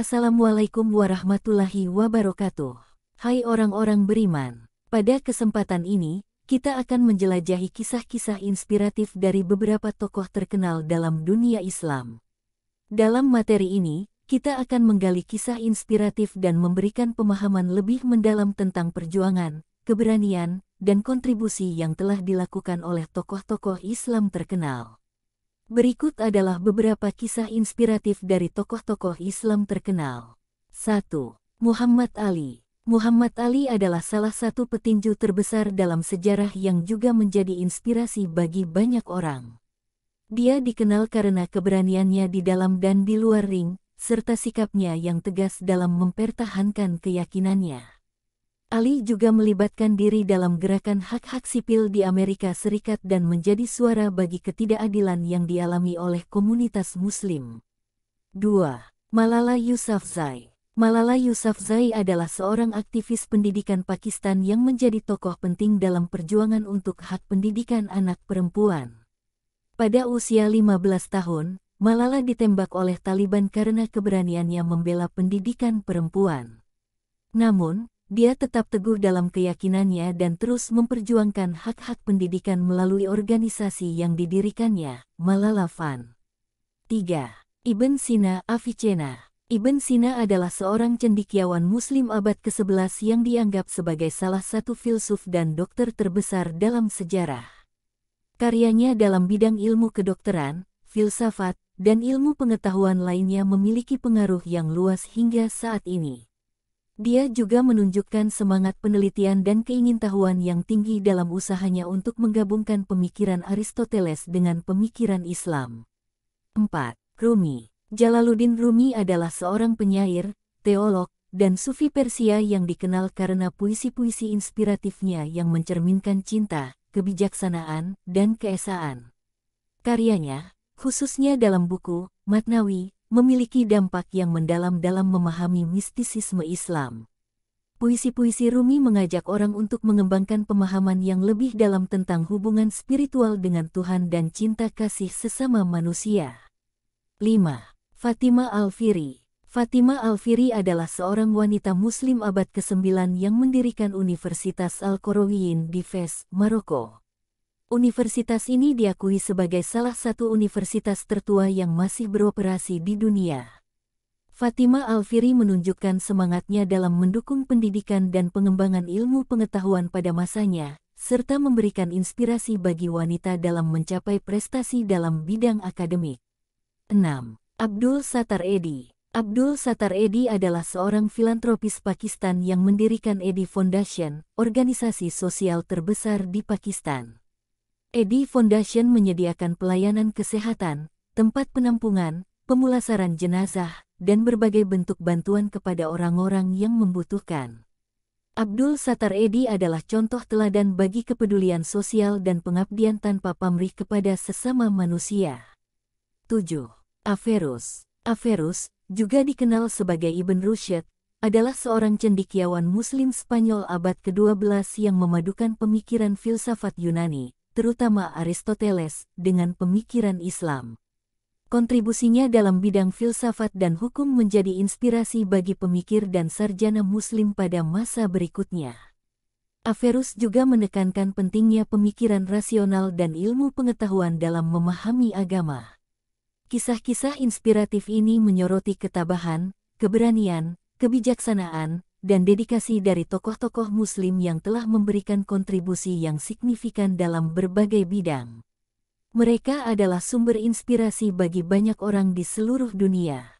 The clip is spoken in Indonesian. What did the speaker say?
Assalamualaikum warahmatullahi wabarakatuh. Hai orang-orang beriman. Pada kesempatan ini, kita akan menjelajahi kisah-kisah inspiratif dari beberapa tokoh terkenal dalam dunia Islam. Dalam materi ini, kita akan menggali kisah inspiratif dan memberikan pemahaman lebih mendalam tentang perjuangan, keberanian, dan kontribusi yang telah dilakukan oleh tokoh-tokoh Islam terkenal. Berikut adalah beberapa kisah inspiratif dari tokoh-tokoh Islam terkenal. 1. Muhammad Ali Muhammad Ali adalah salah satu petinju terbesar dalam sejarah yang juga menjadi inspirasi bagi banyak orang. Dia dikenal karena keberaniannya di dalam dan di luar ring, serta sikapnya yang tegas dalam mempertahankan keyakinannya. Ali juga melibatkan diri dalam gerakan hak-hak sipil di Amerika Serikat dan menjadi suara bagi ketidakadilan yang dialami oleh komunitas muslim. 2. Malala Yousafzai Malala Yousafzai adalah seorang aktivis pendidikan Pakistan yang menjadi tokoh penting dalam perjuangan untuk hak pendidikan anak perempuan. Pada usia 15 tahun, Malala ditembak oleh Taliban karena keberaniannya membela pendidikan perempuan. Namun, dia tetap teguh dalam keyakinannya dan terus memperjuangkan hak-hak pendidikan melalui organisasi yang didirikannya, Malala Fund. 3. Ibn Sina Avicenna Ibn Sina adalah seorang cendikiawan muslim abad ke-11 yang dianggap sebagai salah satu filsuf dan dokter terbesar dalam sejarah. Karyanya dalam bidang ilmu kedokteran, filsafat, dan ilmu pengetahuan lainnya memiliki pengaruh yang luas hingga saat ini. Dia juga menunjukkan semangat penelitian dan keingintahuan yang tinggi dalam usahanya untuk menggabungkan pemikiran Aristoteles dengan pemikiran Islam. 4. Rumi Jalaluddin Rumi adalah seorang penyair, teolog, dan sufi Persia yang dikenal karena puisi-puisi inspiratifnya yang mencerminkan cinta, kebijaksanaan, dan keesaan. Karyanya, khususnya dalam buku, Matnawi, memiliki dampak yang mendalam dalam memahami mistisisme Islam. Puisi-puisi Rumi mengajak orang untuk mengembangkan pemahaman yang lebih dalam tentang hubungan spiritual dengan Tuhan dan cinta kasih sesama manusia. 5. Fatima al Al-Firi Fatima al Al-Firi adalah seorang wanita muslim abad ke-9 yang mendirikan Universitas Al-Qarawiyyin di Fez, Maroko universitas ini diakui sebagai salah satu universitas tertua yang masih beroperasi di dunia. Fatima Alfiri menunjukkan semangatnya dalam mendukung pendidikan dan pengembangan ilmu pengetahuan pada masanya, serta memberikan inspirasi bagi wanita dalam mencapai prestasi dalam bidang akademik. 6. Abdul Satar Edi Abdul Satar Edi adalah seorang filantropis Pakistan yang mendirikan Edi Foundation, organisasi sosial terbesar di Pakistan. Edi Foundation menyediakan pelayanan kesehatan, tempat penampungan, pemulasaran jenazah, dan berbagai bentuk bantuan kepada orang-orang yang membutuhkan. Abdul Satar Edi adalah contoh teladan bagi kepedulian sosial dan pengabdian tanpa pamrih kepada sesama manusia. 7. Averus Averus, juga dikenal sebagai Ibn Rushd, adalah seorang cendikiawan muslim Spanyol abad ke-12 yang memadukan pemikiran filsafat Yunani, terutama Aristoteles, dengan pemikiran Islam. Kontribusinya dalam bidang filsafat dan hukum menjadi inspirasi bagi pemikir dan sarjana muslim pada masa berikutnya. Averus juga menekankan pentingnya pemikiran rasional dan ilmu pengetahuan dalam memahami agama. Kisah-kisah inspiratif ini menyoroti ketabahan, keberanian, kebijaksanaan, dan dedikasi dari tokoh-tokoh Muslim yang telah memberikan kontribusi yang signifikan dalam berbagai bidang. Mereka adalah sumber inspirasi bagi banyak orang di seluruh dunia.